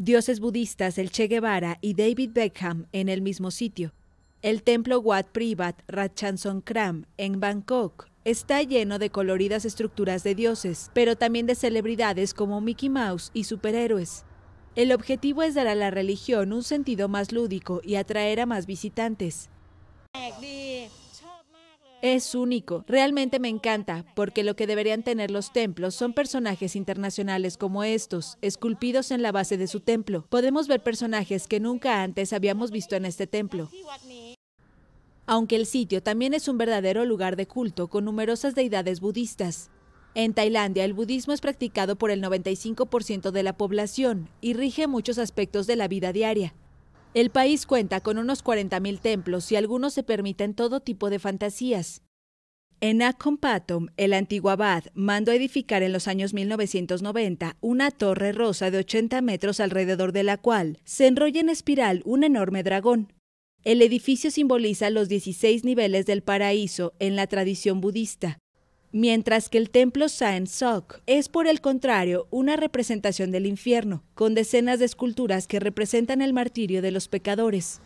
dioses budistas El Che Guevara y David Beckham en el mismo sitio. El templo Wat Privat Kram en Bangkok está lleno de coloridas estructuras de dioses, pero también de celebridades como Mickey Mouse y superhéroes. El objetivo es dar a la religión un sentido más lúdico y atraer a más visitantes. Eh, es único. Realmente me encanta, porque lo que deberían tener los templos son personajes internacionales como estos, esculpidos en la base de su templo. Podemos ver personajes que nunca antes habíamos visto en este templo. Aunque el sitio también es un verdadero lugar de culto con numerosas deidades budistas. En Tailandia, el budismo es practicado por el 95% de la población y rige muchos aspectos de la vida diaria. El país cuenta con unos 40.000 templos y algunos se permiten todo tipo de fantasías. En Acompatom, el antiguo abad mandó edificar en los años 1990 una torre rosa de 80 metros alrededor de la cual se enrolla en espiral un enorme dragón. El edificio simboliza los 16 niveles del paraíso en la tradición budista, mientras que el templo Saint Sok es por el contrario una representación del infierno, con decenas de esculturas que representan el martirio de los pecadores.